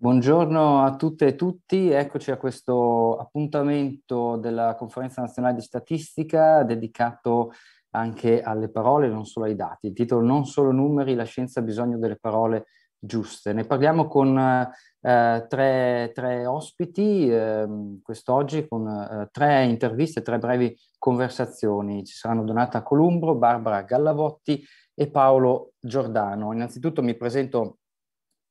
Buongiorno a tutte e tutti, eccoci a questo appuntamento della Conferenza Nazionale di Statistica dedicato anche alle parole, non solo ai dati. Il titolo Non solo numeri, la scienza ha bisogno delle parole giuste. Ne parliamo con eh, tre, tre, ospiti eh, quest'oggi, con eh, tre interviste, tre brevi conversazioni. Ci saranno Donata Columbro, Barbara Gallavotti e Paolo Giordano. Innanzitutto mi presento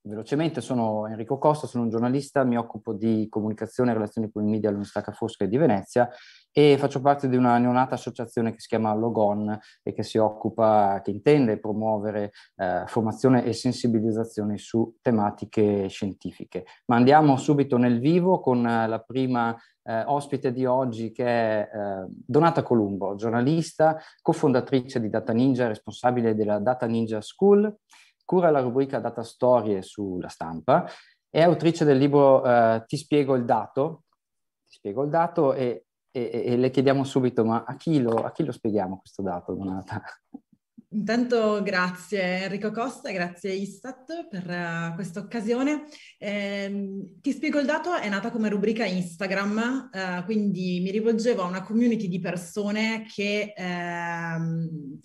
Velocemente sono Enrico Costa, sono un giornalista, mi occupo di comunicazione e relazioni con i media all'Università Ca' Fosca di Venezia e faccio parte di una neonata associazione che si chiama Logon e che si occupa, che intende promuovere eh, formazione e sensibilizzazione su tematiche scientifiche. Ma andiamo subito nel vivo con eh, la prima eh, ospite di oggi che è eh, Donata Columbo, giornalista, cofondatrice di Data Ninja e responsabile della Data Ninja School cura la rubrica Data Storie sulla stampa, è autrice del libro eh, Ti spiego il dato, ti spiego il dato e, e, e le chiediamo subito, ma a chi, lo, a chi lo spieghiamo questo dato, Donata? Intanto grazie Enrico Costa, grazie Istat per uh, questa occasione. Eh, Ti spiego il dato è nata come rubrica Instagram, uh, quindi mi rivolgevo a una community di persone che ehm,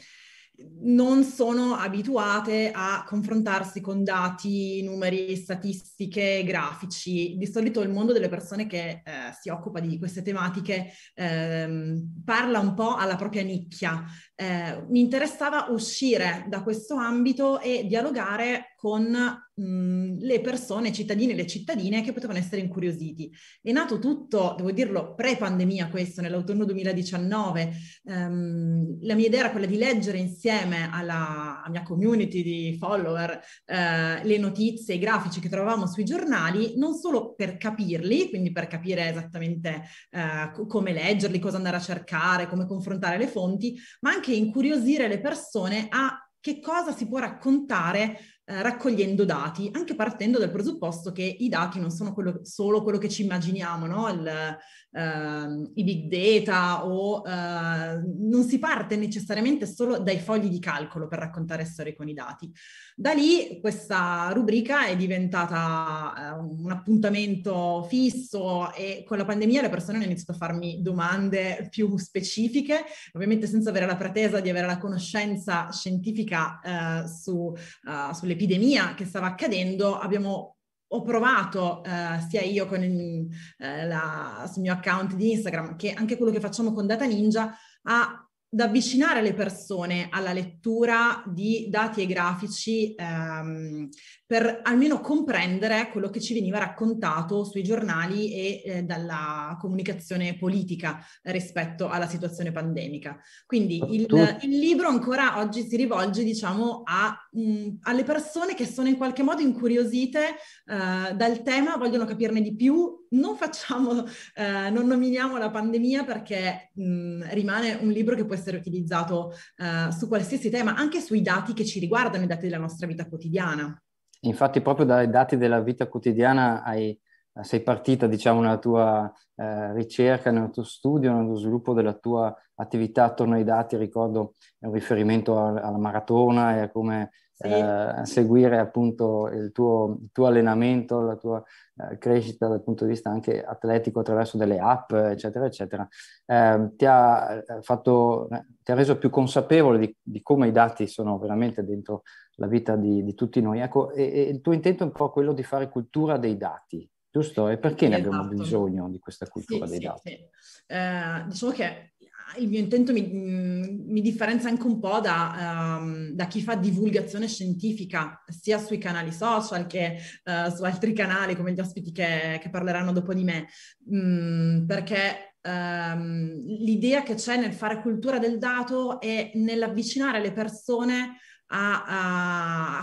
non sono abituate a confrontarsi con dati, numeri, statistiche, grafici. Di solito il mondo delle persone che eh, si occupa di queste tematiche eh, parla un po' alla propria nicchia. Eh, mi interessava uscire da questo ambito e dialogare con le persone, i cittadini e le cittadine che potevano essere incuriositi. È nato tutto, devo dirlo, pre-pandemia questo, nell'autunno 2019. Um, ehm, la mia idea era quella di leggere insieme alla, alla mia community di follower eh, le notizie, i grafici che trovavamo sui giornali, non solo per capirli, quindi per capire esattamente eh, come leggerli, cosa andare a cercare, come confrontare le fonti, ma anche incuriosire le persone a che cosa si può raccontare eh, raccogliendo dati, anche partendo dal presupposto che i dati non sono quello, solo quello che ci immaginiamo, no? Il, eh, i big data o eh, non si parte necessariamente solo dai fogli di calcolo per raccontare storie con i dati, da lì questa rubrica è diventata eh, un appuntamento fisso e con la pandemia le persone hanno iniziato a farmi domande più specifiche, ovviamente senza avere la pretesa di avere la conoscenza scientifica eh, su, uh, sull'epidemia che stava accadendo, abbiamo ho provato eh, sia io con il, eh, la, sul mio account di Instagram che anche quello che facciamo con Data Ninja a avvicinare le persone alla lettura di dati e grafici ehm, per almeno comprendere quello che ci veniva raccontato sui giornali e eh, dalla comunicazione politica rispetto alla situazione pandemica. Quindi il, il libro ancora oggi si rivolge, diciamo, a, mh, mm, alle persone che sono in qualche modo incuriosite eh, dal tema, vogliono capirne di più, non facciamo, eh, non nominiamo la pandemia perché mh, mm, rimane un libro che può essere utilizzato eh, su qualsiasi tema, anche sui dati che ci riguardano, i dati della nostra vita quotidiana. Infatti proprio dai dati della vita quotidiana hai, sei partita diciamo, nella tua eh, ricerca, nel tuo studio, nello sviluppo della tua attività attorno ai dati. Ricordo un riferimento alla maratona e a come sì. eh, seguire appunto il tuo, il tuo allenamento, la tua eh, crescita dal punto di vista anche atletico attraverso delle app, eccetera, eccetera, eh, ti, ha eh, fatto, eh, ti ha reso più consapevole di, di, come i dati sono veramente dentro la vita di, di tutti noi. Ecco, e, e il tuo intento è un po' quello di fare cultura dei dati, giusto? E perché sì, ne abbiamo esatto. bisogno di questa cultura sì, dei sì, dati? Sì. Eh, diciamo che il mio intento mi, mm, mi, differenzia anche un po' da, um, da, chi fa divulgazione scientifica, sia sui canali social che uh, su altri canali come gli ospiti che, che parleranno dopo di me, um, perché um, l'idea che c'è nel fare cultura del dato è nell'avvicinare le persone a,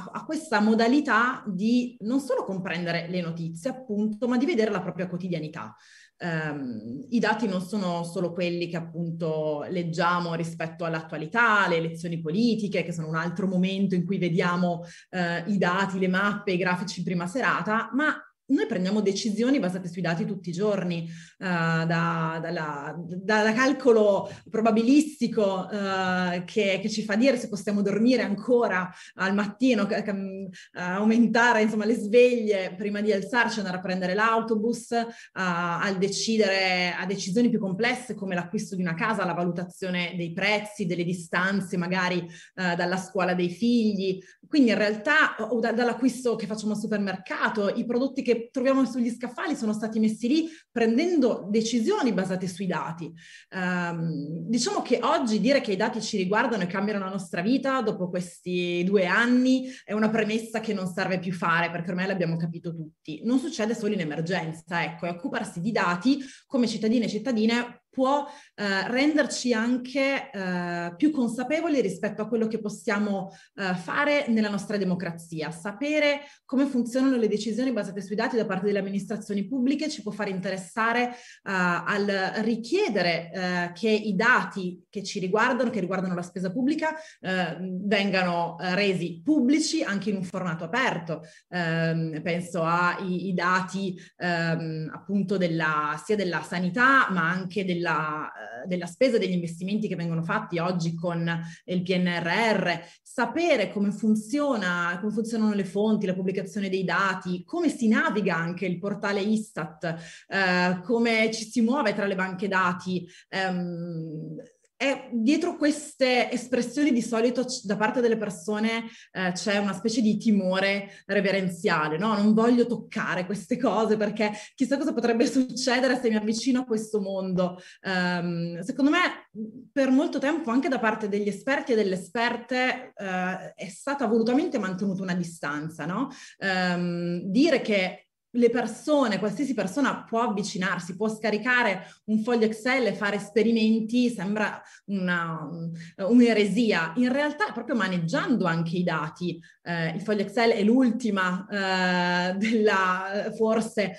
a, a, questa modalità di non solo comprendere le notizie, appunto, ma di vedere la propria quotidianità ehm, i dati non sono solo quelli che appunto leggiamo rispetto all'attualità, le elezioni politiche, che sono un altro momento in cui vediamo eh, i dati, le mappe, i grafici in prima serata, ma noi prendiamo decisioni basate sui dati tutti i giorni, uh, da, dalla, da calcolo probabilistico uh, che, che, ci fa dire se possiamo dormire ancora al mattino, c- c- mm, aumentare insomma, le sveglie prima di alzarci, andare a prendere l'autobus, uh, al decidere a decisioni più complesse come l'acquisto di una casa, la valutazione dei prezzi, delle distanze magari dalla scuola dei figli. Quindi in realtà, o da, dall'acquisto che facciamo al supermercato, i prodotti che troviamo sugli scaffali sono stati messi lì prendendo decisioni basate sui dati. Um, diciamo che oggi dire che i dati ci riguardano e cambiano la nostra vita dopo questi due anni è una premessa che non serve più fare perché ormai l'abbiamo capito tutti. Non succede solo in emergenza, ecco, e occuparsi di dati come cittadine e cittadine può eh, renderci anche eh, più consapevoli rispetto a quello che possiamo eh, fare nella nostra democrazia. Sapere come funzionano le decisioni basate sui dati da parte delle amministrazioni pubbliche ci può far interessare eh, al richiedere eh, che i dati che ci riguardano, che riguardano la spesa pubblica, eh, vengano resi pubblici anche in un formato aperto. Ehm, penso ai dati ehm, appunto della, sia della sanità ma anche del della, eh, della spesa degli investimenti che vengono fatti oggi con il PNRR, sapere come, funziona, come funzionano le fonti, la pubblicazione dei dati, come si naviga anche il portale Istat, eh, come ci si muove tra le banche dati. Ehm, e dietro queste espressioni di solito da parte delle persone eh, c'è una specie di timore reverenziale, no? Non voglio toccare queste cose perché chissà cosa potrebbe succedere se mi avvicino a questo mondo. Um, secondo me per molto tempo anche da parte degli esperti e delle esperte eh, è stata volutamente mantenuta una distanza, no? Um, dire che le persone, qualsiasi persona può avvicinarsi, può scaricare un foglio Excel e fare esperimenti, sembra una, un'eresia. In realtà, proprio maneggiando anche i dati, eh, il foglio Excel è l'ultima eh, della, forse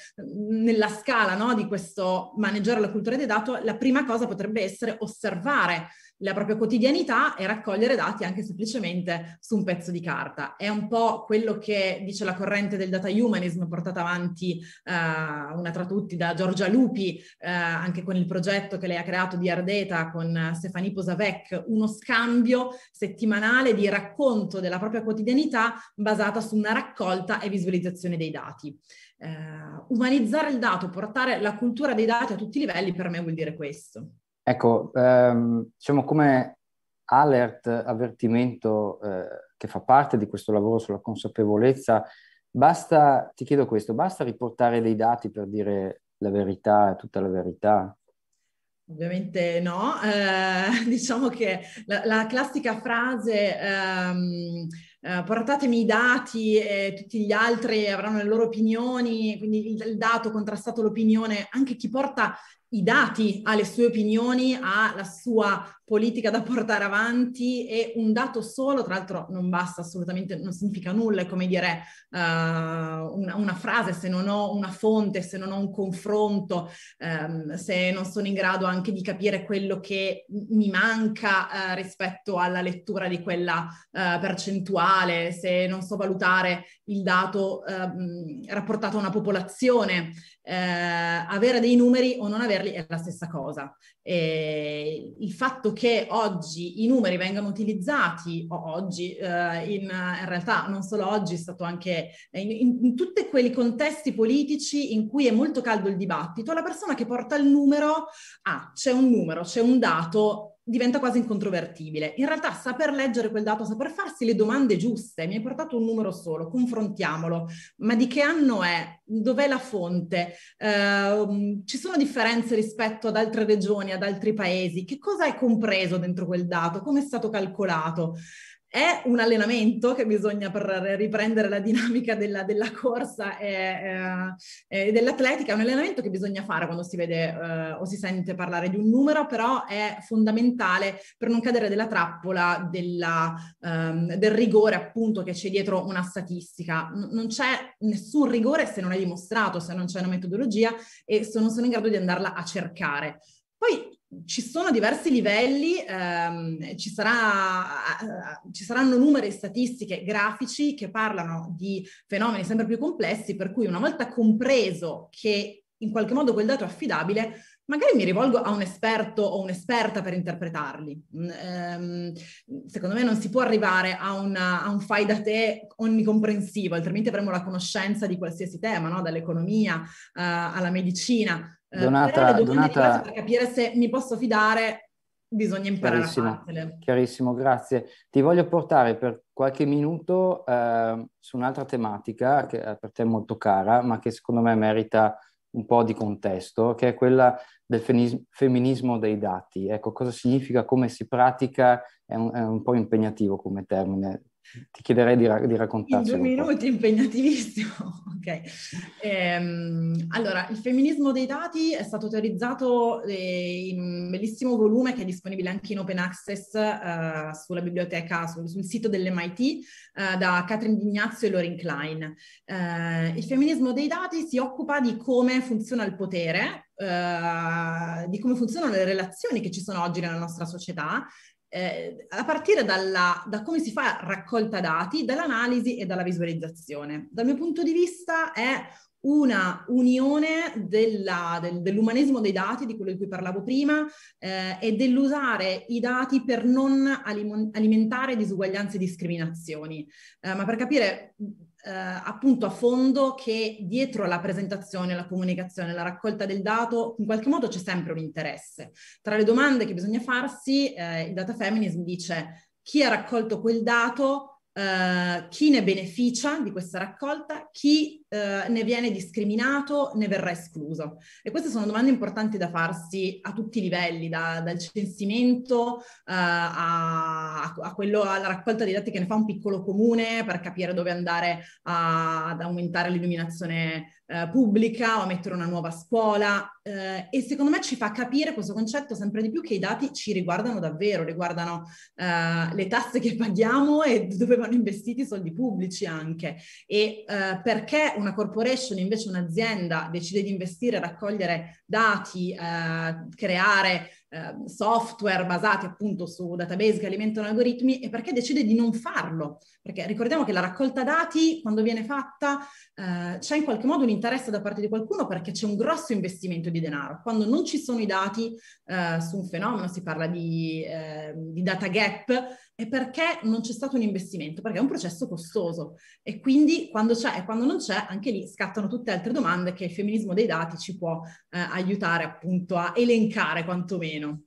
nella scala no, di questo maneggiare la cultura dei dati, la prima cosa potrebbe essere osservare la propria quotidianità e raccogliere dati anche semplicemente su un pezzo di carta. È un po' quello che dice la corrente del data humanism portata avanti eh, una tra tutti da Giorgia Lupi, eh, anche con il progetto che lei ha creato di Ardeta con Stefani Posavec, uno scambio settimanale di racconto della propria quotidianità basata su una raccolta e visualizzazione dei dati. Eh, umanizzare il dato, portare la cultura dei dati a tutti i livelli per me vuol dire questo. Ecco, ehm, diciamo come alert, avvertimento eh, che fa parte di questo lavoro sulla consapevolezza, basta, ti chiedo questo, basta riportare dei dati per dire la verità, tutta la verità? Ovviamente no, eh, diciamo che la, la classica frase ehm, eh, portatemi i dati e tutti gli altri avranno le loro opinioni, quindi il, il dato contrastato l'opinione, anche chi porta i dati, alle sue opinioni, alla sua politica da portare avanti e un dato solo, tra l'altro non basta assolutamente, non significa nulla, è come dire uh, una, una, frase, se non ho una fonte, se non ho un confronto, um, se non sono in grado anche di capire quello che mi manca uh, rispetto alla lettura di quella uh, percentuale, se non so valutare il dato ehm, rapportato a una popolazione, eh, avere dei numeri o non averli è la stessa cosa. E il fatto che oggi i numeri vengano utilizzati, o oggi, eh, in, in, realtà non solo oggi, è stato anche in, in, in tutti quei contesti politici in cui è molto caldo il dibattito, la persona che porta il numero, ah, c'è un numero, c'è un dato, diventa quasi incontrovertibile. In realtà saper leggere quel dato, saper farsi le domande giuste, mi hai portato un numero solo, confrontiamolo, ma di che anno è? Dov'è la fonte? Eh, ci sono differenze rispetto ad altre regioni, ad altri paesi? Che cosa è compreso dentro quel dato? Come è stato calcolato? È un allenamento che bisogna per riprendere la dinamica della, della corsa e, eh, dell'atletica, è un allenamento che bisogna fare quando si vede eh, o si sente parlare di un numero, però è fondamentale per non cadere nella trappola della, ehm, del rigore appunto che c'è dietro una statistica. N- non c'è nessun rigore se non è dimostrato, se non c'è una metodologia e se non sono in grado di andarla a cercare. Poi ci sono diversi livelli, ehm, ci, sarà, ci, saranno numeri e statistiche grafici che parlano di fenomeni sempre più complessi, per cui una volta compreso che in qualche modo quel dato è affidabile, magari mi rivolgo a un esperto o un'esperta per interpretarli. Mm, ehm, secondo me non si può arrivare a, una, a un fai da te onnicomprensivo, altrimenti avremo la conoscenza di qualsiasi tema, no? dall'economia eh, alla medicina Donata, eh, Donata... per capire se mi posso fidare bisogna imparare chiarissimo, a fartele. Chiarissimo, grazie. Ti voglio portare per qualche minuto eh, su un'altra tematica che è per te molto cara, ma che secondo me merita un po' di contesto, che è quella del femminismo dei dati. Ecco, cosa significa, come si pratica, è un, è un po' impegnativo come termine, ti chiederei di, ra- di raccontarci. In due minuti, impegnativissimo. okay. ehm, allora, il femminismo dei dati è stato teorizzato eh, in un bellissimo volume che è disponibile anche in open access eh, sulla biblioteca, sul, sul sito dell'MIT, eh, da Catherine D'Ignazio e Lauren Klein. Eh, il femminismo dei dati si occupa di come funziona il potere, Uh, di come funzionano le relazioni che ci sono oggi nella nostra società eh, a partire dalla, da come si fa raccolta dati, dall'analisi e dalla visualizzazione. Dal mio punto di vista è una unione della, del, dell'umanesimo dei dati, di quello di cui parlavo prima, eh, e dell'usare i dati per non alimentare disuguaglianze e discriminazioni, eh, ma per capire eh, appunto a fondo che dietro la presentazione, la comunicazione, la raccolta del dato, in qualche modo c'è sempre un interesse. Tra le domande che bisogna farsi, eh, il data feminism dice chi ha raccolto quel dato, eh, chi ne beneficia di questa raccolta, chi eh, ne viene discriminato, ne verrà escluso? E queste sono domande importanti da farsi a tutti i livelli, da, dal censimento eh, a, a, quello, alla raccolta dei dati che ne fa un piccolo comune per capire dove andare a, ad aumentare l'illuminazione eh, pubblica o a mettere una nuova scuola. Eh, e secondo me ci fa capire questo concetto sempre di più che i dati ci riguardano davvero, riguardano eh, le tasse che paghiamo e dove vanno investiti i soldi pubblici anche. E perché una corporation, invece un'azienda, decide di investire, raccogliere dati, eh, creare eh, software basati appunto su database che alimentano algoritmi e perché decide di non farlo. Perché ricordiamo che la raccolta dati, quando viene fatta, eh, c'è in qualche modo un interesse da parte di qualcuno perché c'è un grosso investimento di denaro. Quando non ci sono i dati eh, su un fenomeno, si parla di, ehm, di data gap, è perché non c'è stato un investimento, perché è un processo costoso. E quindi quando c'è e quando non c'è, anche lì scattano tutte altre domande che il femminismo dei dati ci può eh, aiutare appunto a elencare quantomeno meno.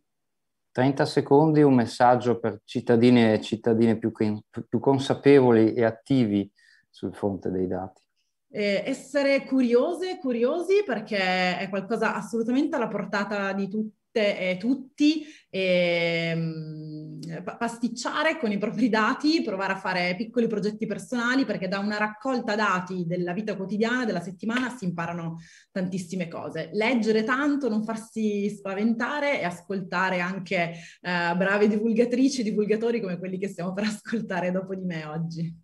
30 secondi, un messaggio per cittadine e cittadine più, più consapevoli e attivi sul fronte dei dati. Eh, essere curiose, curiosi, perché è qualcosa assolutamente alla portata di tutti tutte e tutti, e, ehm, pasticciare con i propri dati, provare a fare piccoli progetti personali perché da una raccolta dati della vita quotidiana, della settimana, si imparano tantissime cose. Leggere tanto, non farsi spaventare e ascoltare anche eh, brave divulgatrici, divulgatori come quelli che stiamo per ascoltare dopo di me oggi.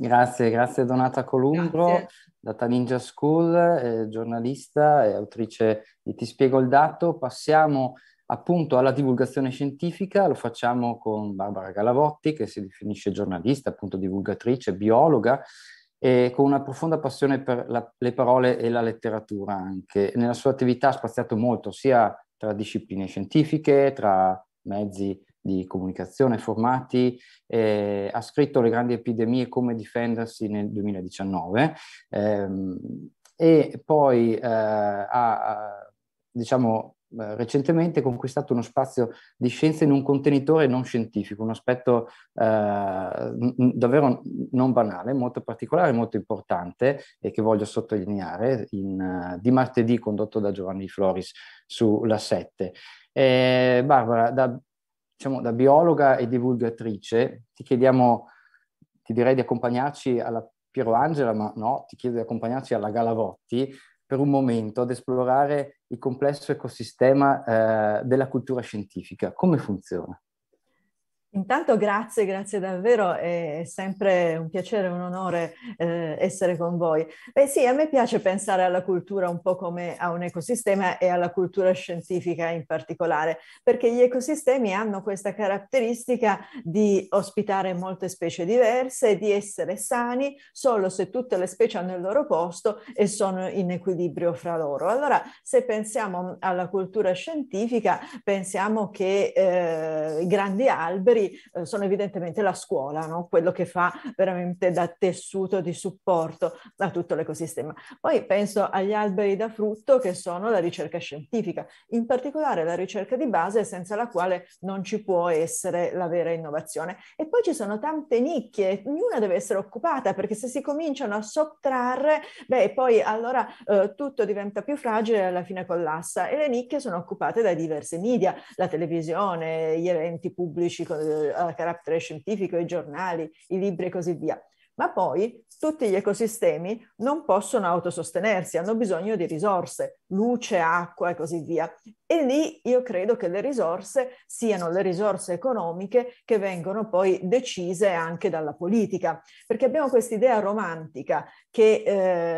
Grazie, grazie Donata Columbro, grazie. data Ninja School, eh, giornalista e autrice di Ti spiego il dato. Passiamo appunto alla divulgazione scientifica, lo facciamo con Barbara Galavotti che si definisce giornalista, appunto divulgatrice, biologa e con una profonda passione per la, le parole e la letteratura anche. Nella sua attività ha spaziato molto sia tra discipline scientifiche, tra mezzi di comunicazione, formati, eh, ha scritto Le grandi epidemie, come difendersi nel 2019 ehm, e poi eh, ha, diciamo, eh, recentemente conquistato uno spazio di scienza in un contenitore non scientifico, un aspetto eh, davvero non banale, molto particolare, molto importante e che voglio sottolineare in, uh, di martedì condotto da Giovanni Floris sulla 7. Eh, Barbara, da diciamo, da biologa e divulgatrice, ti chiediamo, ti direi di accompagnarci alla Piero Angela, ma no, ti chiedo di accompagnarci alla Galavotti per un momento ad esplorare il complesso ecosistema eh, della cultura scientifica. Come funziona? Intanto grazie, grazie davvero, è sempre un piacere, e un onore eh, essere con voi. Beh sì, a me piace pensare alla cultura un po' come a un ecosistema e alla cultura scientifica in particolare, perché gli ecosistemi hanno questa caratteristica di ospitare molte specie diverse, di essere sani solo se tutte le specie hanno il loro posto e sono in equilibrio fra loro. Allora, se pensiamo alla cultura scientifica, pensiamo che eh, i grandi alberi genitori eh, sono evidentemente la scuola, no? quello che fa veramente da tessuto di supporto a tutto l'ecosistema. Poi penso agli alberi da frutto che sono la ricerca scientifica, in particolare la ricerca di base senza la quale non ci può essere la vera innovazione. E poi ci sono tante nicchie, ognuna deve essere occupata perché se si cominciano a sottrarre, beh, poi allora eh, tutto diventa più fragile e alla fine collassa e le nicchie sono occupate da diversi media, la televisione, gli eventi pubblici con eh, a carattere scientifico, i giornali, i libri e così via. Ma poi tutti gli ecosistemi non possono autosostenersi, hanno bisogno di risorse, luce, acqua e così via. E lì io credo che le risorse siano le risorse economiche che vengono poi decise anche dalla politica, perché abbiamo questa idea romantica che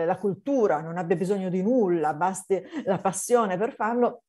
eh, la cultura non abbia bisogno di nulla, basti la passione per farlo,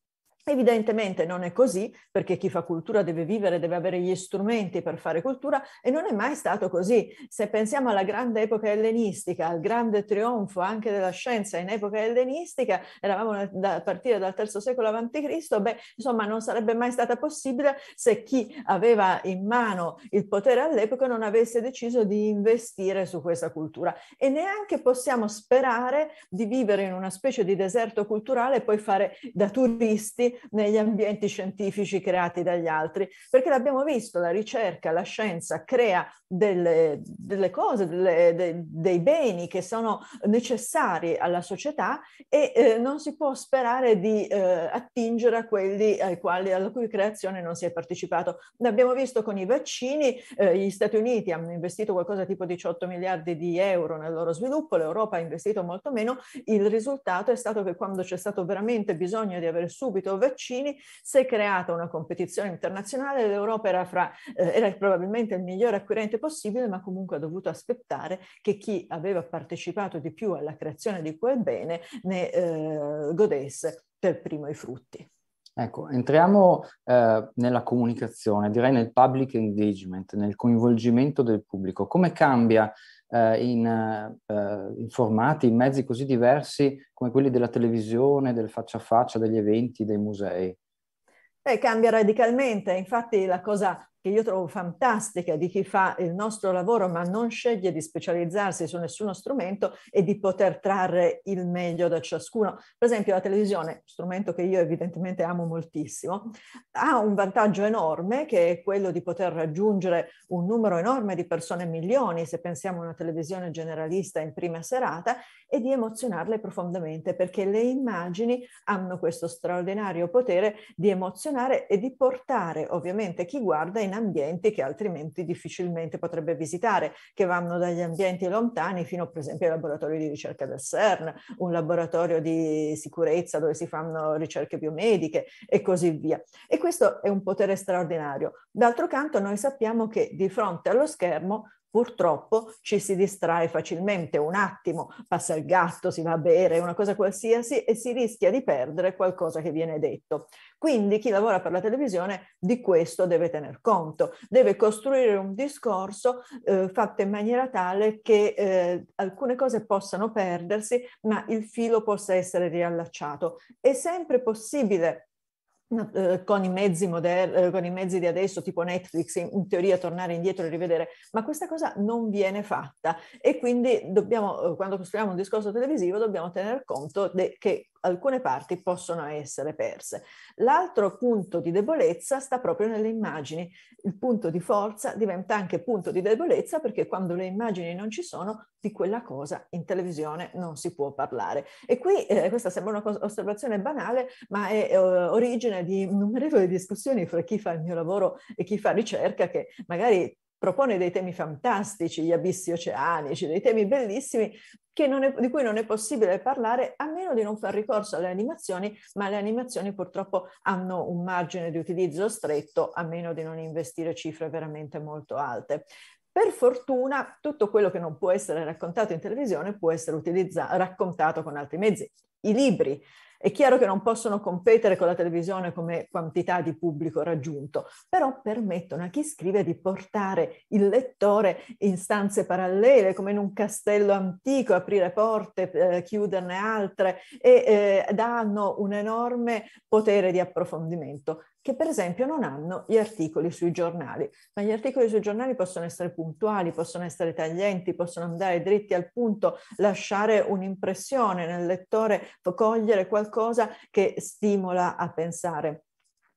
Evidentemente non è così, perché chi fa cultura deve vivere, deve avere gli strumenti per fare cultura e non è mai stato così. Se pensiamo alla grande epoca ellenistica, al grande trionfo anche della scienza in epoca ellenistica, eravamo a partire dal III secolo a.C., beh, insomma non sarebbe mai stata possibile se chi aveva in mano il potere all'epoca non avesse deciso di investire su questa cultura. E neanche possiamo sperare di vivere in una specie di deserto culturale e poi fare da turisti negli ambienti scientifici creati dagli altri, perché l'abbiamo visto, la ricerca, la scienza crea delle, delle cose, delle, de, dei beni che sono necessari alla società e eh, non si può sperare di eh, attingere a quelli ai quali, alla cui creazione non si è partecipato. L'abbiamo visto con i vaccini, eh, gli Stati Uniti hanno investito qualcosa tipo 18 miliardi di euro nel loro sviluppo, l'Europa ha investito molto meno, il risultato è stato che quando c'è stato veramente bisogno di avere subito vaccini, si è creata una competizione internazionale, l'Europa era, fra, eh, era probabilmente il migliore acquirente possibile, ma comunque ha dovuto aspettare che chi aveva partecipato di più alla creazione di quel bene ne eh, godesse per primo i frutti. Ecco, entriamo eh, nella comunicazione, direi nel public engagement, nel coinvolgimento del pubblico. Come cambia eh, in, eh, in, formati, in mezzi così diversi come quelli della televisione, del faccia a faccia, degli eventi, dei musei? Beh, cambia radicalmente, infatti la cosa che io trovo fantastica di chi fa il nostro lavoro ma non sceglie di specializzarsi su nessuno strumento e di poter trarre il meglio da ciascuno. Per esempio la televisione, strumento che io evidentemente amo moltissimo, ha un vantaggio enorme che è quello di poter raggiungere un numero enorme di persone, milioni se pensiamo a una televisione generalista in prima serata, e di emozionarle profondamente perché le immagini hanno questo straordinario potere di emozionare e di portare ovviamente chi guarda in in ambienti che altrimenti difficilmente potrebbe visitare, che vanno dagli ambienti lontani fino per esempio ai laboratori di ricerca del CERN, un laboratorio di sicurezza dove si fanno ricerche biomediche e così via. E questo è un potere straordinario. D'altro canto noi sappiamo che di fronte allo schermo Purtroppo ci si distrae facilmente, un attimo passa il gatto, si va a bere, una cosa qualsiasi e si rischia di perdere qualcosa che viene detto. Quindi chi lavora per la televisione di questo deve tener conto, deve costruire un discorso eh, fatto in maniera tale che eh, alcune cose possano perdersi, ma il filo possa essere riallacciato. È sempre possibile eh, con i, mezzi moder- eh, con i mezzi di adesso, tipo Netflix, in, teoria tornare indietro e rivedere, ma questa cosa non viene fatta e quindi dobbiamo, eh, quando costruiamo un discorso televisivo dobbiamo tener conto de- che alcune parti possono essere perse. L'altro punto di debolezza sta proprio nelle immagini. Il punto di forza diventa anche punto di debolezza perché quando le immagini non ci sono, di quella cosa in televisione non si può parlare. E qui eh, questa sembra un'osservazione banale, ma è eh, origine di innumerevoli discussioni fra chi fa il mio lavoro e chi fa ricerca, che magari propone dei temi fantastici, gli abissi oceanici, dei temi bellissimi è, di cui non è possibile parlare a meno di non far ricorso alle animazioni, ma le animazioni purtroppo hanno un margine di utilizzo stretto a meno di non investire cifre veramente molto alte. Per fortuna tutto quello che non può essere raccontato in televisione può essere raccontato con altri mezzi. I libri, è chiaro che non possono competere con la televisione come quantità di pubblico raggiunto, però permettono a chi scrive di portare il lettore in stanze parallele, come in un castello antico, aprire porte, eh, chiuderne altre e eh, danno un enorme potere di approfondimento che per esempio non hanno gli articoli sui giornali, ma gli articoli sui giornali possono essere puntuali, possono essere taglienti, possono andare dritti al punto, lasciare un'impressione nel lettore, cogliere qualcosa che stimola a pensare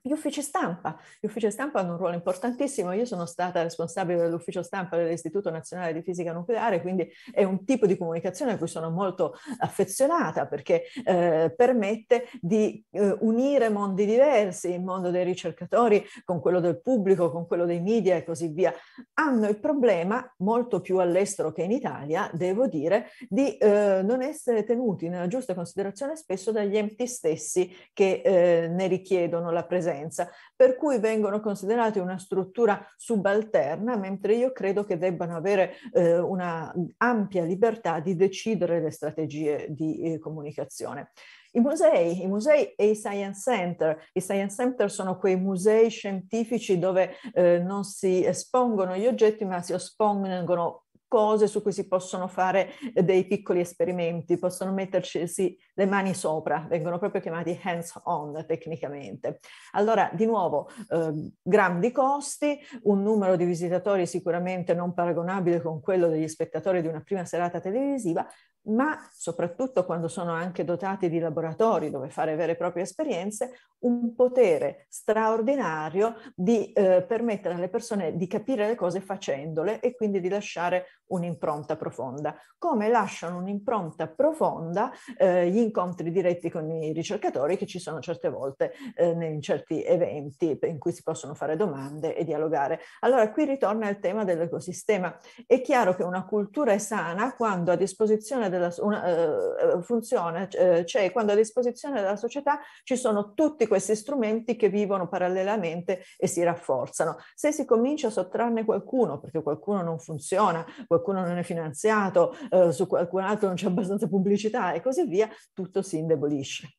gli uffici stampa. Gli uffici stampa hanno un ruolo importantissimo. Io sono stata responsabile dell'ufficio stampa dell'Istituto Nazionale di Fisica Nucleare, quindi è un tipo di comunicazione a cui sono molto affezionata perché eh, permette di eh, unire mondi diversi, il mondo dei ricercatori con quello del pubblico, con quello dei media e così via. Hanno il problema, molto più all'estero che in Italia, devo dire, di eh, non essere tenuti nella giusta considerazione spesso dagli enti stessi che eh, ne richiedono la presenza presenza, per cui vengono considerati una struttura subalterna, mentre io credo che debbano avere eh, una ampia libertà di decidere le strategie di eh, comunicazione. I musei, i musei e i science center. I science center sono quei musei scientifici dove eh, non si espongono gli oggetti ma si espongono cose su cui si possono fare eh, dei piccoli esperimenti, possono metterci sì, le mani sopra, vengono proprio chiamati hands on tecnicamente. Allora, di nuovo, eh, grandi costi, un numero di visitatori sicuramente non paragonabile con quello degli spettatori di una prima serata televisiva, ma soprattutto quando sono anche dotati di laboratori dove fare vere e proprie esperienze, un potere straordinario di eh, permettere alle persone di capire le cose facendole e quindi di lasciare un'impronta profonda. Come lasciano un'impronta profonda eh, gli incontri diretti con i ricercatori che ci sono certe volte eh, in certi eventi in cui si possono fare domande e dialogare. Allora qui ritorna il tema dell'ecosistema. È chiaro che una cultura è sana quando a disposizione della, una, uh, funzione, uh, cioè quando a disposizione della società ci sono tutti questi strumenti che vivono parallelamente e si rafforzano. Se si comincia a sottrarne qualcuno, perché qualcuno non funziona, qualcuno non è finanziato, uh, su qualcun altro non c'è abbastanza pubblicità e così via, tutto si indebolisce.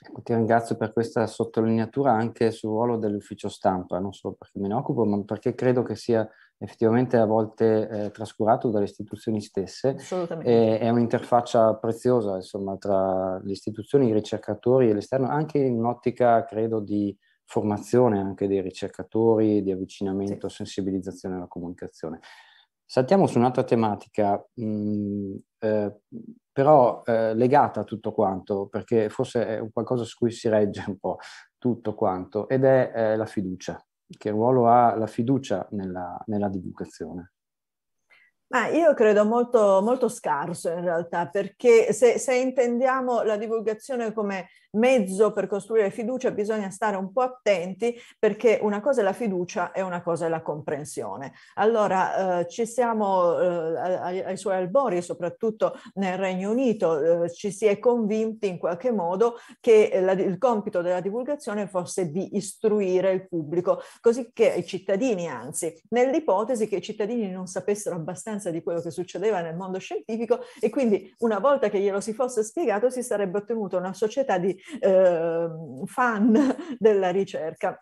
Ecco, ti ringrazio per questa sottolineatura anche sul ruolo dell'ufficio stampa, non solo perché me ne occupo, ma perché credo che sia effettivamente a volte eh, trascurato dalle istituzioni stesse. Eh, è un'interfaccia preziosa insomma, tra le istituzioni, i ricercatori e l'esterno, anche in un'ottica, credo, di formazione anche dei ricercatori, di avvicinamento, sì. sensibilizzazione alla comunicazione. Saltiamo su un'altra tematica, mh, mm, eh, però eh, legata a tutto quanto, perché forse è qualcosa su cui si regge un po' tutto quanto, ed è eh, la fiducia che ruolo ha la fiducia nella, nella divulgazione? Ma io credo molto, molto scarso in realtà, perché se, se, intendiamo la divulgazione come mezzo per costruire fiducia, bisogna stare un po' attenti perché una cosa è la fiducia e una cosa è la comprensione. Allora eh, ci siamo eh, ai, ai, suoi albori, soprattutto nel Regno Unito, eh, ci si è convinti in qualche modo che la, il compito della divulgazione fosse di istruire il pubblico, così che i cittadini, anzi, nell'ipotesi che i cittadini non sapessero abbastanza conoscenza di quello che succedeva nel mondo scientifico e quindi una volta che glielo si fosse spiegato si sarebbe ottenuta una società di eh, fan della ricerca.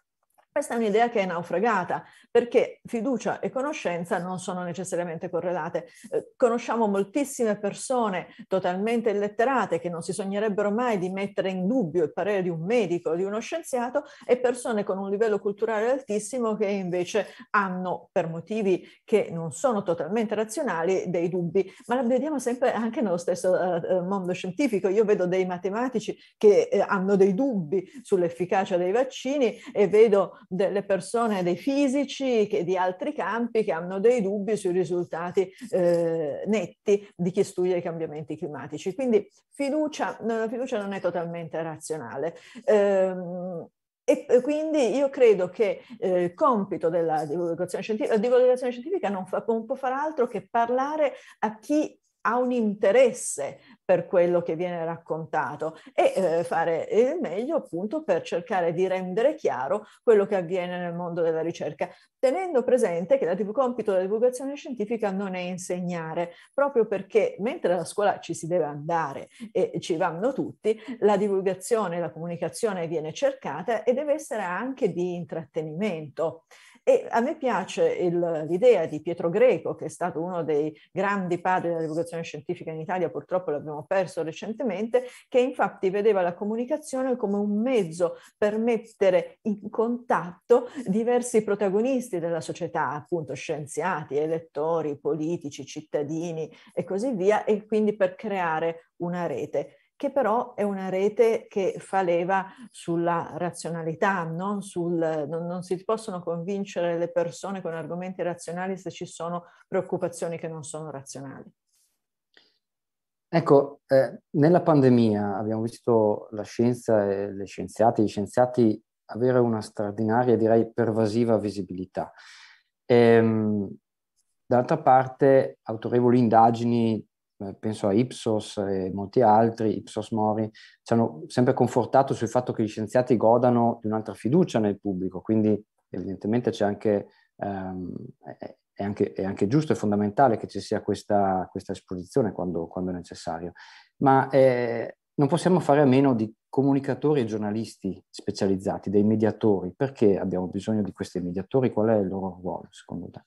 Questa è un'idea che è naufragata, perché fiducia e conoscenza non sono necessariamente correlate. Eh, conosciamo moltissime persone totalmente illetterate che non si sognerebbero mai di mettere in dubbio il parere di un medico o di uno scienziato e persone con un livello culturale altissimo che invece hanno, per motivi che non sono totalmente razionali, dei dubbi. Ma la vediamo sempre anche nello stesso eh, eh, mondo scientifico. Io vedo dei matematici che hanno dei dubbi sull'efficacia dei vaccini e vedo delle persone, dei fisici che di altri campi che hanno dei dubbi sui risultati eh, netti di chi studia i cambiamenti climatici. Quindi fiducia, la fiducia non è totalmente razionale. Ehm, e quindi io credo che eh, il compito della divulgazione scientifica, la divulgazione scientifica non, fa, non può fare altro che parlare a chi ha un interesse per quello che viene raccontato e eh, fare il meglio appunto per cercare di rendere chiaro quello che avviene nel mondo della ricerca, tenendo presente che il compito della divulgazione scientifica non è insegnare, proprio perché mentre alla scuola ci si deve andare e ci vanno tutti, la divulgazione, la comunicazione viene cercata e deve essere anche di intrattenimento. E a me piace il, l'idea di Pietro Greco, che è stato uno dei grandi padri della divulgazione scientifica in Italia, purtroppo l'abbiamo perso recentemente, che infatti vedeva la comunicazione come un mezzo per mettere in contatto diversi protagonisti della società, appunto scienziati, elettori, politici, cittadini e così via, e quindi per creare una rete che però è una rete che fa leva sulla razionalità, non, sul, non, non, si possono convincere le persone con argomenti razionali se ci sono preoccupazioni che non sono razionali. Ecco, eh, nella pandemia abbiamo visto la scienza e le scienziate, gli scienziati avere una straordinaria, direi pervasiva visibilità. Ehm, d'altra parte, autorevoli indagini eh, penso a Ipsos e molti altri, Ipsos Mori, ci hanno sempre confortato sul fatto che gli scienziati godano di un'altra fiducia nel pubblico, quindi evidentemente c'è anche, ehm, è, anche, è anche giusto e fondamentale che ci sia questa, questa esposizione quando, quando, è necessario. Ma eh, non possiamo fare a meno di comunicatori e giornalisti specializzati, dei mediatori. Perché abbiamo bisogno di questi mediatori? Qual è il loro ruolo, secondo te?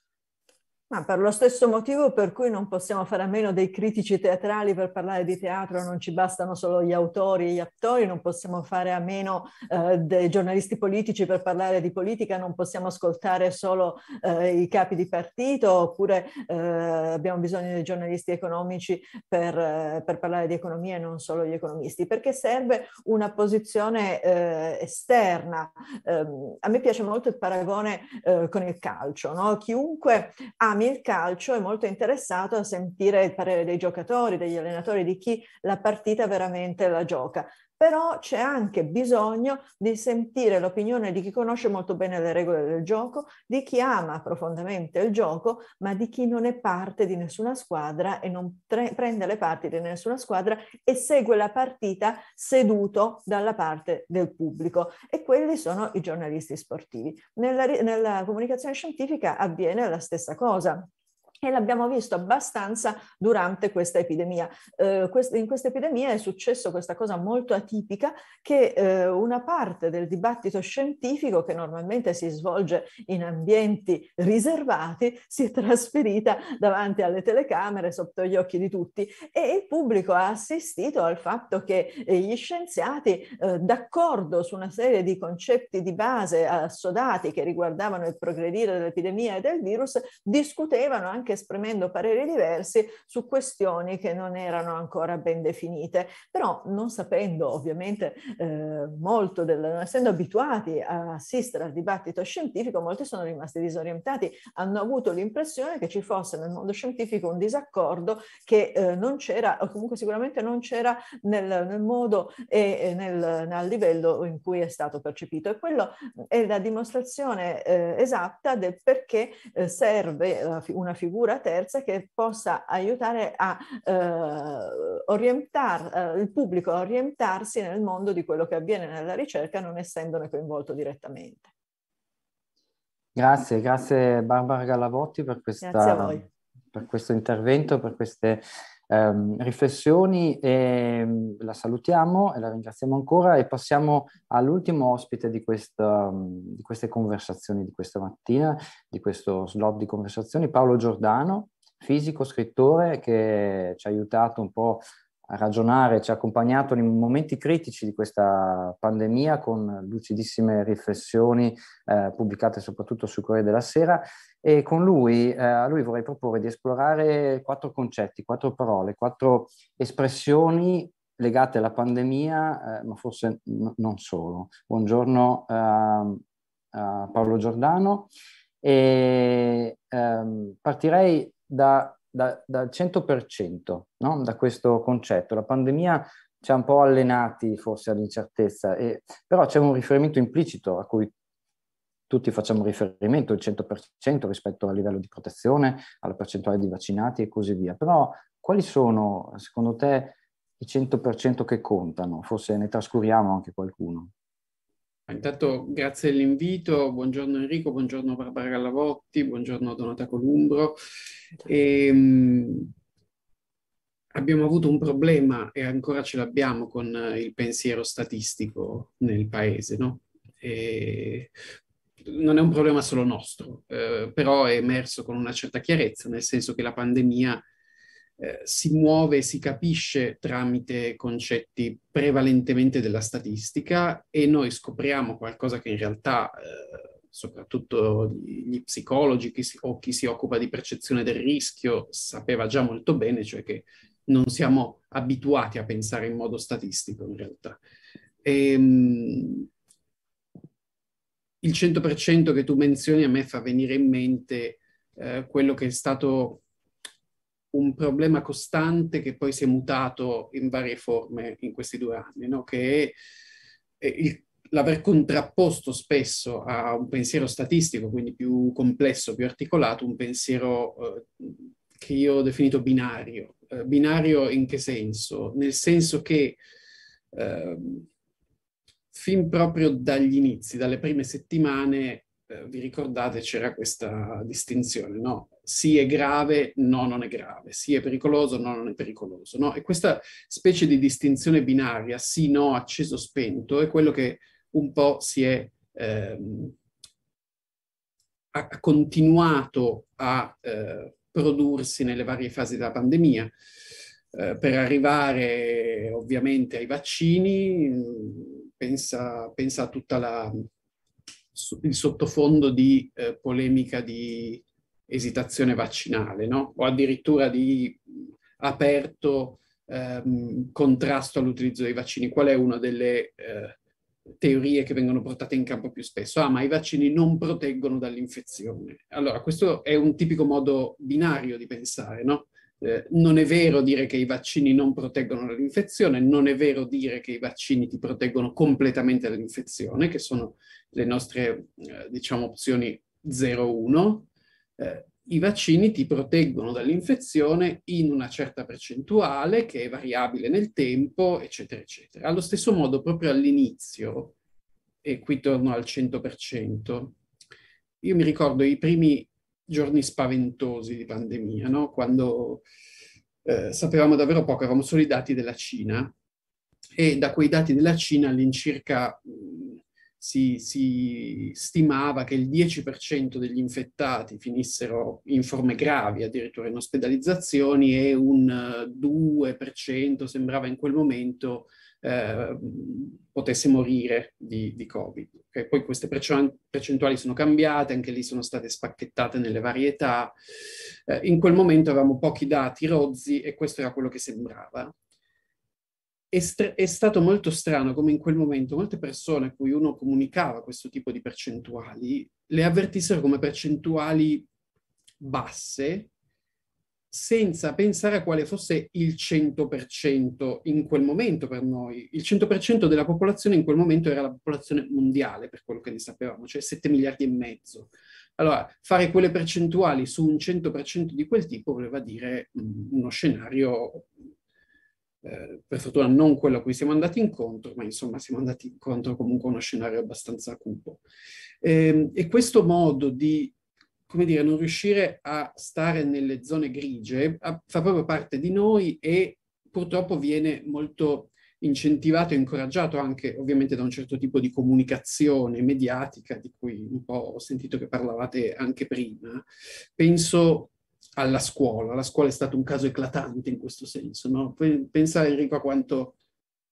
Ma per lo stesso motivo per cui non possiamo fare a meno dei critici teatrali per parlare di teatro, non ci bastano solo gli autori e gli attori, non possiamo fare a meno eh, dei giornalisti politici per parlare di politica, non possiamo ascoltare solo eh, i capi di partito, oppure eh, abbiamo bisogno dei giornalisti economici per, eh, per, parlare di economia e non solo gli economisti, perché serve una posizione eh, esterna. Ehm, a me piace molto il paragone eh, con il calcio, no? chiunque ha Miami il calcio è molto interessato a sentire il parere dei giocatori, degli allenatori, di chi la partita veramente la gioca però c'è anche bisogno di sentire l'opinione di chi conosce molto bene le regole del gioco, di chi ama profondamente il gioco, ma di chi non è parte di nessuna squadra e non tre- prende le parti di nessuna squadra e segue la partita seduto dalla parte del pubblico. E quelli sono i giornalisti sportivi. nella, nella comunicazione scientifica avviene la stessa cosa e l'abbiamo visto abbastanza durante questa epidemia. Eh, in questa epidemia è successo questa cosa molto atipica che eh, una parte del dibattito scientifico che normalmente si svolge in ambienti riservati si è trasferita davanti alle telecamere sotto gli occhi di tutti e il pubblico ha assistito al fatto che eh, gli scienziati d'accordo su una serie di concetti di base assodati che riguardavano il progredire dell'epidemia e del virus discutevano anche anche esprimendo pareri diversi su questioni che non erano ancora ben definite. Però non sapendo ovviamente eh, molto, del, non essendo abituati a assistere al dibattito scientifico, molti sono rimasti disorientati, hanno avuto l'impressione che ci fosse nel mondo scientifico un disaccordo che eh, non c'era, o comunque sicuramente non c'era nel, nel modo e, nel, nel, livello in cui è stato percepito. E quello è la dimostrazione eh, esatta del perché eh, serve eh, una figura figura terza che possa aiutare a eh, orientar, eh, il pubblico a orientarsi nel mondo di quello che avviene nella ricerca non essendone coinvolto direttamente. Grazie, grazie Barbara Gallavotti per, questa, per questo intervento, per queste ehm, riflessioni e mm, la salutiamo e la ringraziamo ancora e passiamo all'ultimo ospite di, questa, mm, di queste conversazioni di questa mattina, di questo slot di conversazioni, Paolo Giordano, fisico, scrittore che ci ha aiutato un po' a ragionare, ci ha accompagnato nei momenti critici di questa pandemia con lucidissime riflessioni eh, pubblicate soprattutto sul Corriere della Sera e con lui, eh, a lui vorrei proporre di esplorare quattro concetti, quattro parole, quattro espressioni legate alla pandemia, eh, ma forse n- non solo. Buongiorno ehm, a Paolo Giordano e ehm, partirei da da, dal 100%, no? da questo concetto. La pandemia ci ha un po' allenati forse all'incertezza, e, però c'è un riferimento implicito a cui tutti facciamo riferimento, il 100% rispetto al livello di protezione, alla percentuale di vaccinati e così via. Però quali sono, secondo te, i 100% che contano? Forse ne trascuriamo anche qualcuno. Intanto grazie dell'invito, buongiorno Enrico, buongiorno Barbara Gallavotti, buongiorno Donata Columbro. E, mh, ehm, abbiamo avuto un problema e ancora ce l'abbiamo con eh, il pensiero statistico nel paese, no? E, non è un problema solo nostro, eh, però è emerso con una certa chiarezza, nel senso che la pandemia eh, si muove e si capisce tramite concetti prevalentemente della statistica e noi scopriamo qualcosa che in realtà, eh, soprattutto gli psicologi chi si, o chi si occupa di percezione del rischio sapeva già molto bene, cioè che non siamo abituati a pensare in modo statistico in realtà. E, ehm, il 100% che tu menzioni a me fa venire in mente eh, quello che è stato un problema costante che poi si è mutato in varie forme in questi due anni, no? che è il, l'aver contrapposto spesso a un pensiero statistico, quindi più complesso, più articolato, un pensiero eh, che io ho definito binario. Eh, binario in che senso? Nel senso che eh, fin proprio dagli inizi, dalle prime settimane, eh, vi ricordate, c'era questa distinzione, no? sì è grave, no non è grave, sì è pericoloso, no non è pericoloso. No? E questa specie di distinzione binaria, sì, no, acceso, spento, è quello che un po' si è ehm, ha continuato a eh, prodursi nelle varie fasi della pandemia. Eh, per arrivare ovviamente ai vaccini, mm, pensa, pensa a tutto il sottofondo di eh, polemica di esitazione vaccinale, no? o addirittura di aperto ehm, contrasto all'utilizzo dei vaccini. Qual è una delle eh, teorie che vengono portate in campo più spesso? Ah, ma i vaccini non proteggono dall'infezione. Allora, questo è un tipico modo binario di pensare, no? Eh, non è vero dire che i vaccini non proteggono dall'infezione, non è vero dire che i vaccini ti proteggono completamente dall'infezione, che sono le nostre, eh, diciamo, opzioni 0-1, eh, i vaccini ti proteggono dall'infezione in una certa percentuale che è variabile nel tempo, eccetera, eccetera. Allo stesso modo, proprio all'inizio, e qui torno al 100%, io mi ricordo i primi giorni spaventosi di pandemia, no? quando eh, sapevamo davvero poco, eravamo solo i dati della Cina e da quei dati della Cina all'incirca si, si stimava che il 10% degli infettati finissero in forme gravi, addirittura in ospedalizzazioni, e un 2% eh, sembrava in quel momento eh, potesse morire di, di Covid. Okay? Poi queste percentuali sono cambiate, anche lì sono state spacchettate nelle varietà. Eh, in quel momento avevamo pochi dati rozzi e questo era quello che sembrava è, st- è, stato molto strano come in quel momento molte persone a cui uno comunicava questo tipo di percentuali le avvertissero come percentuali basse senza pensare a quale fosse il 100% in quel momento per noi. Il 100% della popolazione in quel momento era la popolazione mondiale, per quello che ne sapevamo, cioè 7 miliardi e mezzo. Allora, fare quelle percentuali su un 100% di quel tipo voleva dire mm, uno scenario eh, per fortuna non quello a cui siamo andati incontro, ma insomma siamo andati incontro comunque a uno scenario abbastanza cupo. E, ehm, e questo modo di, come dire, non riuscire a stare nelle zone grigie a, ah, fa proprio parte di noi e purtroppo viene molto incentivato e incoraggiato anche ovviamente da un certo tipo di comunicazione mediatica di cui un po' ho sentito che parlavate anche prima. Penso alla scuola. La scuola è stato un caso eclatante in questo senso. No? Pensa Enrico a quanto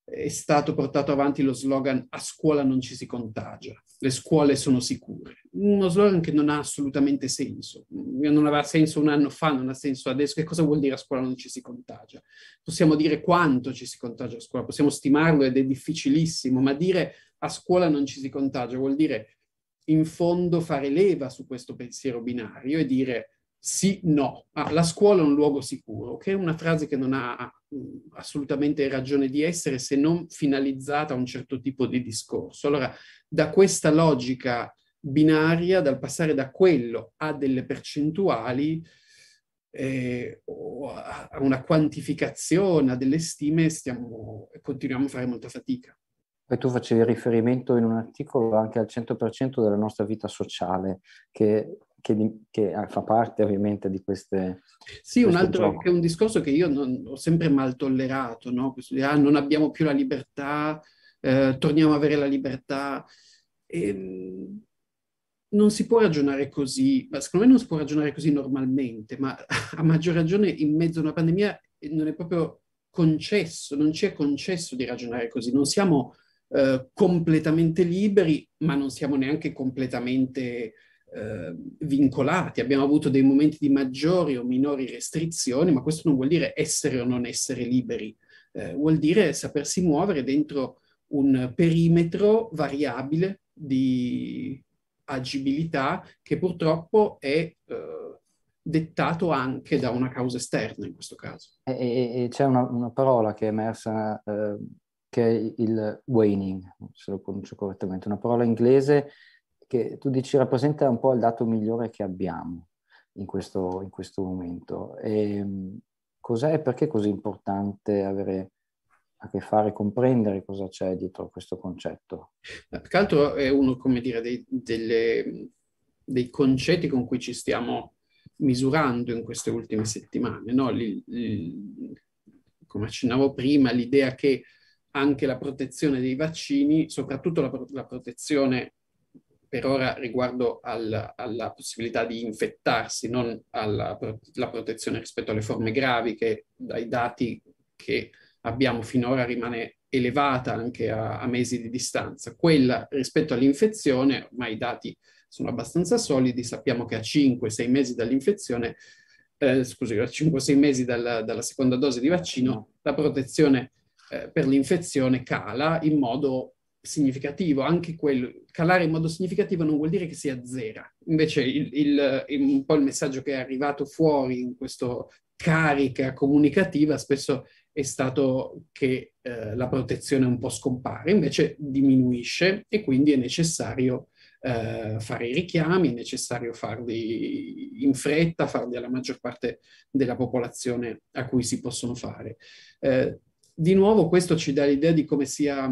è stato portato avanti lo slogan a scuola non ci si contagia, le scuole sono sicure. Uno slogan che non ha assolutamente senso, non aveva senso un anno fa, non ha senso adesso. Che cosa vuol dire a scuola non ci si contagia? Possiamo dire quanto ci si contagia a scuola, possiamo stimarlo ed è difficilissimo, ma dire a scuola non ci si contagia vuol dire in fondo fare leva su questo pensiero binario e dire sì, no, ah, la scuola è un luogo sicuro, che è una frase che non ha mm, assolutamente ragione di essere se non finalizzata a un certo tipo di discorso. Allora, da questa logica binaria, dal passare da quello a delle percentuali, eh, a una quantificazione, a delle stime, stiamo, continuiamo a fare molta fatica. Poi tu facevi riferimento in un articolo anche al 100% della nostra vita sociale, che che, di, che, eh, fa parte ovviamente di queste... Sì, un altro è un discorso che io non, ho sempre mal tollerato, no? Questo di, ah, non abbiamo più la libertà, eh, torniamo ad avere la libertà. E, ehm, non si può ragionare così, ma secondo me non si può ragionare così normalmente, ma a maggior ragione in mezzo a una pandemia eh, non è proprio concesso, non ci è concesso di ragionare così, non siamo eh, completamente liberi, ma non siamo neanche completamente eh, vincolati, abbiamo avuto dei momenti di maggiori o minori restrizioni, ma questo non vuol dire essere o non essere liberi, eh, vuol dire sapersi muovere dentro un perimetro variabile di agibilità che purtroppo è eh, dettato anche da una causa esterna in questo caso. E, e c'è una, una, parola che è emersa, eh, che è il waning, se lo pronuncio correttamente, una parola inglese che tu dici rappresenta un po' il dato migliore che abbiamo in questo, in questo momento. E, ehm, cos'è e perché è così importante avere a che fare, comprendere cosa c'è dietro questo concetto? Più che altro è uno, come dire, dei, delle, dei concetti con cui ci stiamo misurando in queste ultime settimane. No? L, l, come accennavo prima, l'idea che anche la protezione dei vaccini, soprattutto la, la protezione per ora riguardo al, alla possibilità di infettarsi, non alla la protezione rispetto alle forme gravi che dai dati che abbiamo finora rimane elevata anche a, a mesi di distanza. Quella rispetto all'infezione, ormai i dati sono abbastanza solidi, sappiamo che a 5-6 mesi dall'infezione, eh, scusi, a 5-6 mesi dalla, dalla, seconda dose di vaccino, la protezione eh, per l'infezione cala in modo significativo, anche quello, calare in modo significativo non vuol dire che si azzera. Invece il, il, il, un po' il messaggio che è arrivato fuori in questa carica comunicativa spesso è stato che eh, la protezione un po' scompare, invece diminuisce e quindi è necessario eh, fare i richiami, è necessario farli in fretta, farli alla maggior parte della popolazione a cui si possono fare. Eh, di nuovo questo ci dà l'idea di come sia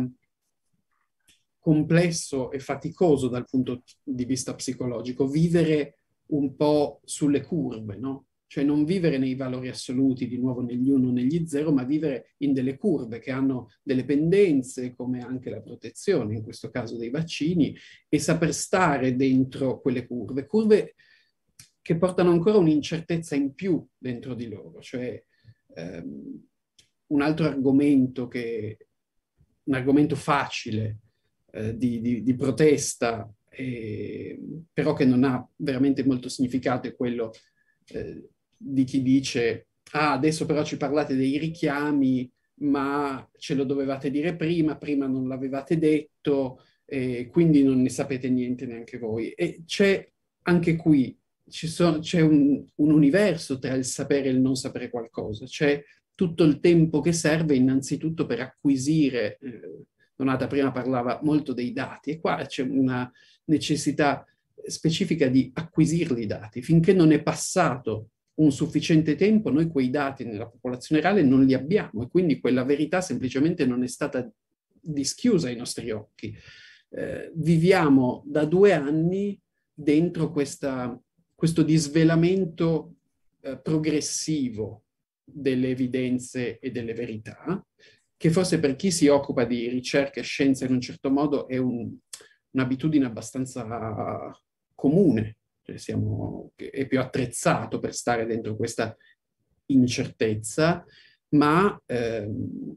complesso e faticoso dal punto di vista psicologico, vivere un po' sulle curve, no? Cioè non vivere nei valori assoluti, di nuovo negli uno o negli zero, ma vivere in delle curve che hanno delle pendenze, come anche la protezione, in questo caso dei vaccini, e saper stare dentro quelle curve, curve che portano ancora un'incertezza in più dentro di loro. Cioè, ehm, un altro argomento, che, un argomento facile eh, di, di, di, protesta, eh, però che non ha veramente molto significato, è quello eh, di chi dice ah, adesso però ci parlate dei richiami, ma ce lo dovevate dire prima, prima non l'avevate detto, quindi non ne sapete niente neanche voi. E c'è anche qui, so, c'è un, un universo tra il sapere e il non sapere qualcosa, c'è tutto il tempo che serve innanzitutto per acquisire eh, Donata prima parlava molto dei dati e qua c'è una necessità specifica di acquisirli i dati. Finché non è passato un sufficiente tempo, noi quei dati nella popolazione reale non li abbiamo e quindi quella verità semplicemente non è stata dischiusa ai nostri occhi. Eh, viviamo da due anni dentro questa, questo disvelamento eh, progressivo delle evidenze e delle verità che forse per chi si occupa di ricerca e scienza in un certo modo è un, un'abitudine abbastanza comune, cioè siamo, è più attrezzato per stare dentro questa incertezza, ma ehm,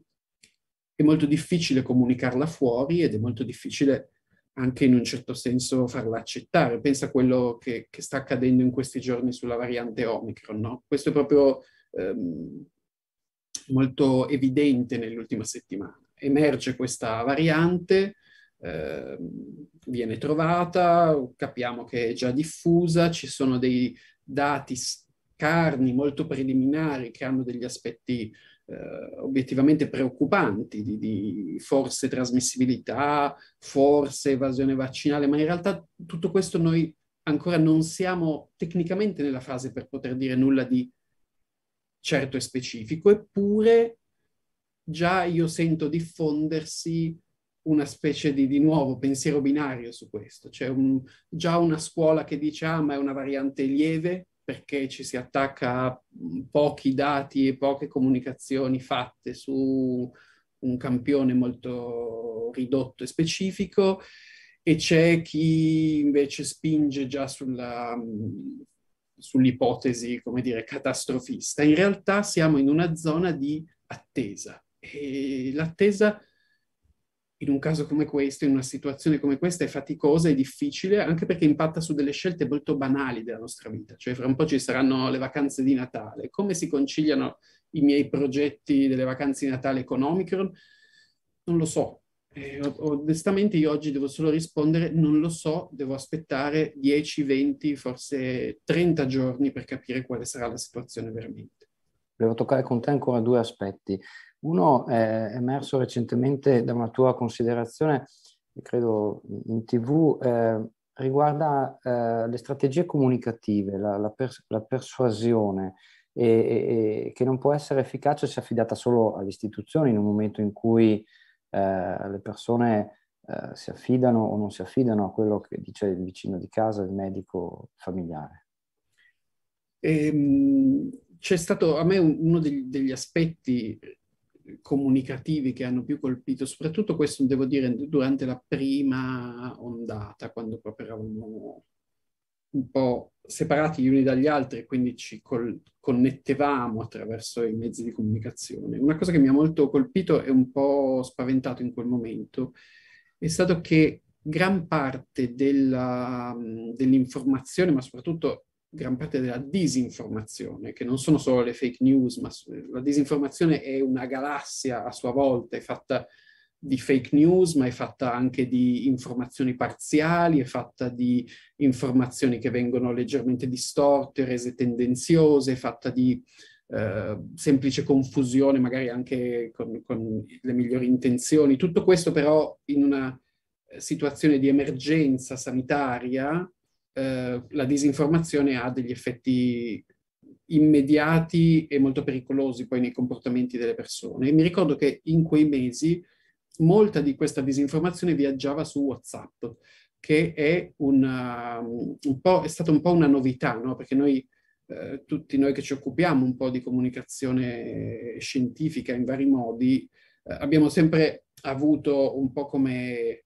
è molto difficile comunicarla fuori ed è molto difficile anche in un certo senso farla accettare. Pensa a quello che, che sta accadendo in questi giorni sulla variante Omicron, no? Questo è proprio ehm, molto evidente nell'ultima settimana. Emerge questa variante, eh, viene trovata, capiamo che è già diffusa, ci sono dei dati scarni molto preliminari che hanno degli aspetti eh, obiettivamente preoccupanti di, di forse trasmissibilità, forse evasione vaccinale, ma in realtà tutto questo noi ancora non siamo tecnicamente nella fase per poter dire nulla di certo e specifico, eppure già io sento diffondersi una specie di, di nuovo pensiero binario su questo. C'è un, già una scuola che dice, ah, ma è una variante lieve perché ci si attacca a pochi dati e poche comunicazioni fatte su un campione molto ridotto e specifico e c'è chi invece spinge già sulla sull'ipotesi, come dire, catastrofista. In realtà siamo in una zona di attesa e l'attesa in un caso come questo, in una situazione come questa, è faticosa e difficile anche perché impatta su delle scelte molto banali della nostra vita. Cioè, fra un po' ci saranno le vacanze di Natale. Come si conciliano i miei progetti delle vacanze di Natale con Omicron? Non lo so. Eh, onestamente io oggi devo solo rispondere, non lo so, devo aspettare 10, 20, forse 30 giorni per capire quale sarà la situazione veramente. Volevo toccare con te ancora due aspetti. Uno eh, è emerso recentemente da una tua considerazione, credo in tv, eh, riguarda eh, le strategie comunicative, la, la, pers- la persuasione, e, e, che non può essere efficace se affidata solo alle istituzioni in un momento in cui eh, le persone eh, si affidano o non si affidano a quello che dice il vicino di casa, il medico familiare. Ehm, c'è stato a me uno degli, degli aspetti eh, comunicativi che hanno più colpito, soprattutto questo devo dire durante la prima ondata, quando proprio eravamo un po' separati gli uni dagli altri e quindi ci col- connettevamo attraverso i mezzi di comunicazione. Una cosa che mi ha molto colpito e un po' spaventato in quel momento è stato che gran parte della, dell'informazione, ma soprattutto gran parte della disinformazione, che non sono solo le fake news, ma la disinformazione è una galassia a sua volta, è fatta di fake news, ma è fatta anche di informazioni parziali, è fatta di informazioni che vengono leggermente distorte, rese tendenziose, è fatta di eh, semplice confusione, magari anche con, con le migliori intenzioni. Tutto questo però in una eh, situazione di emergenza sanitaria, eh, la disinformazione ha degli effetti immediati e molto pericolosi poi nei comportamenti delle persone. E mi ricordo che in quei mesi molta di questa disinformazione viaggiava su WhatsApp, che è, una, un um, è stata un po' una novità, no? perché noi, eh, tutti noi che ci occupiamo un po' di comunicazione scientifica in vari modi, eh, abbiamo sempre avuto un po' come eh,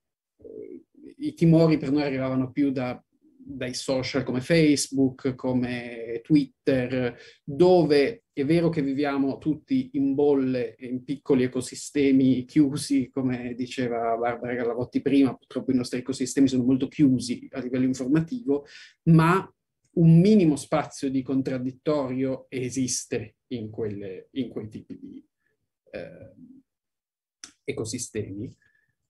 i timori per noi arrivavano più da dai social come Facebook, come Twitter, dove è vero che viviamo tutti in bolle, in piccoli ecosistemi chiusi, come diceva Barbara Gallavotti prima, purtroppo i nostri ecosistemi sono molto chiusi a livello informativo, ma un minimo spazio di contraddittorio esiste in, quelle, in quei tipi di eh, ecosistemi.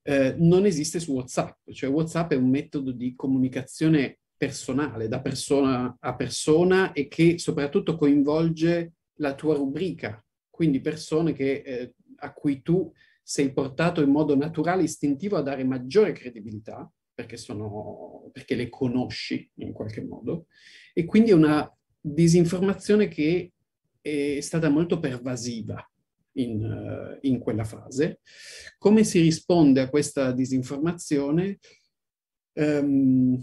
Eh, non esiste su WhatsApp, cioè WhatsApp è un metodo di comunicazione personale, da persona a persona e che soprattutto coinvolge la tua rubrica, quindi persone che, eh, a cui tu sei portato in modo naturale, istintivo a dare maggiore credibilità, perché, sono, perché le conosci in qualche modo, e quindi è una disinformazione che è stata molto pervasiva. In, eh, in, quella fase. Come si risponde a questa disinformazione? Um,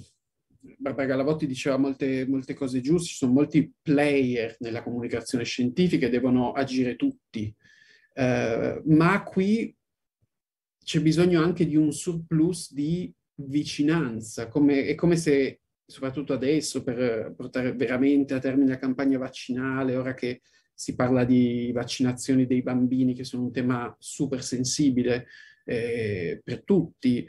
Barbara Galavotti diceva molte, molte cose giuste, ci sono molti player nella comunicazione scientifica e devono agire tutti, eh, ma qui c'è bisogno anche di un surplus di vicinanza, come, è come se, soprattutto adesso, per portare veramente a termine la campagna vaccinale, ora che si parla di vaccinazioni dei bambini, che sono un tema super sensibile eh, per tutti,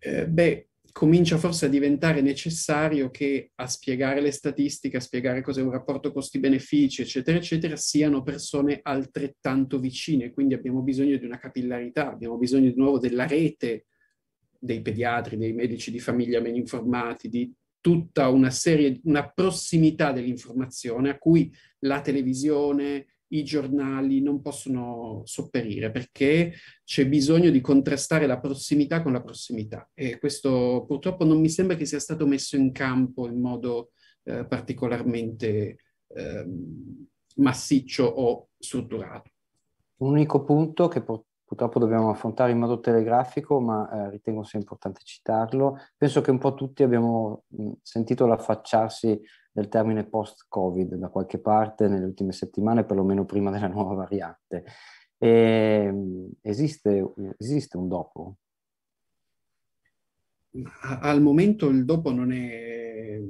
eh, beh, comincia forse a diventare necessario che a spiegare le statistiche, a spiegare cos'è un rapporto costi-benefici, eccetera, eccetera, siano persone altrettanto vicine. Quindi abbiamo bisogno di una capillarità, abbiamo bisogno di nuovo della rete dei pediatri, dei medici di famiglia meno informati, di tutta una serie, una prossimità dell'informazione a cui la televisione, i giornali non possono sopperire perché c'è bisogno di contrastare la prossimità con la prossimità e questo purtroppo non mi sembra che sia stato messo in campo in modo eh, particolarmente eh, massiccio o strutturato. Un unico punto che pur- purtroppo dobbiamo affrontare in modo telegrafico, ma eh, ritengo sia importante citarlo. Penso che un po' tutti abbiamo mh, sentito l'affacciarsi del termine post-Covid da qualche parte nelle ultime settimane, perlomeno prima della nuova variante. E, ehm, esiste, esiste un dopo? Al momento il dopo non è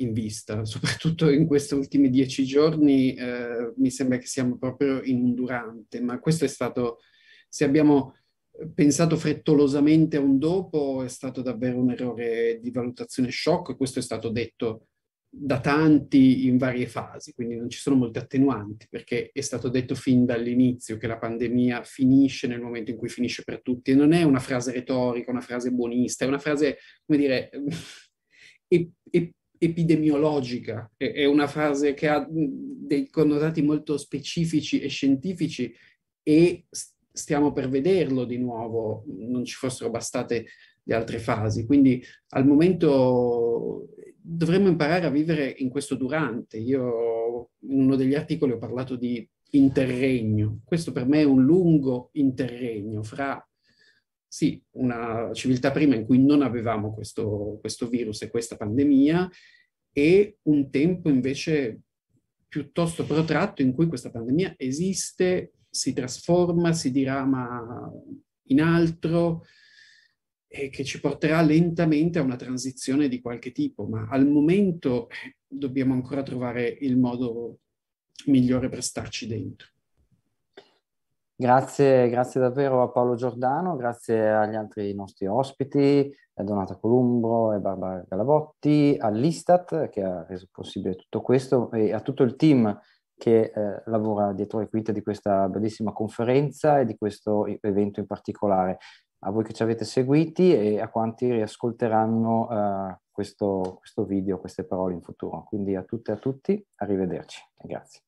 in vista, soprattutto in questi ultimi dieci giorni eh, mi sembra che siamo proprio in un durante, ma questo è stato, se abbiamo pensato frettolosamente a un dopo, è stato davvero un errore di valutazione shock, questo è stato detto da tanti in varie fasi, quindi non ci sono molte attenuanti, perché è stato detto fin dall'inizio che la pandemia finisce nel momento in cui finisce per tutti, e non è una frase retorica, una frase buonista, è una frase, come dire, ep- ep- epidemiologica, è-, è una frase che ha dei connotati molto specifici e scientifici e stiamo per vederlo di nuovo, non ci fossero bastate le altre fasi. Quindi al momento dovremmo imparare a vivere in questo durante. Io in uno degli articoli ho parlato di interregno. Questo per me è un lungo interregno fra sì, una civiltà prima in cui non avevamo questo, questo virus e questa pandemia e un tempo invece piuttosto protratto in cui questa pandemia esiste, si trasforma, si dirama in altro, e che ci porterà lentamente a una transizione di qualche tipo, ma al momento eh, dobbiamo ancora trovare il modo migliore per starci dentro. Grazie, grazie davvero a Paolo Giordano, grazie agli altri nostri ospiti, a Donata Columbro e Barbara Galavotti, all'Istat che ha reso possibile tutto questo e a tutto il team che eh, lavora dietro le quinte di questa bellissima conferenza e di questo evento in particolare a voi che ci avete seguiti e a quanti riascolteranno eh, questo, questo video, queste parole in futuro. Quindi a tutte e a tutti, arrivederci e grazie.